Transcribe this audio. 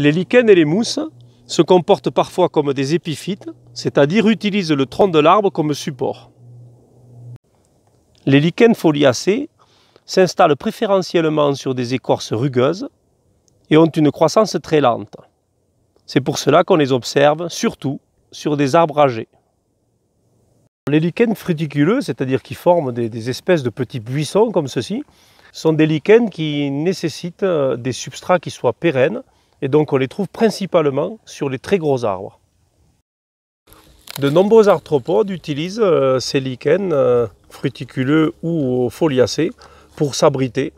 Les lichens et les mousses se comportent parfois comme des épiphytes, c'est-à-dire utilisent le tronc de l'arbre comme support. Les lichens foliacés s'installent préférentiellement sur des écorces rugueuses et ont une croissance très lente. C'est pour cela qu'on les observe surtout sur des arbres âgés. Les lichens fruticuleux, c'est-à-dire qui forment des, des, espèces de petits buissons comme ceci, sont des lichens qui nécessitent euh, des substrats qui soient pérennes, et donc on les trouve principalement sur les très gros arbres. De nombreux arthropodes utilisent euh, ces lichens euh, fruticuleux ou euh, foliacés pour s'abriter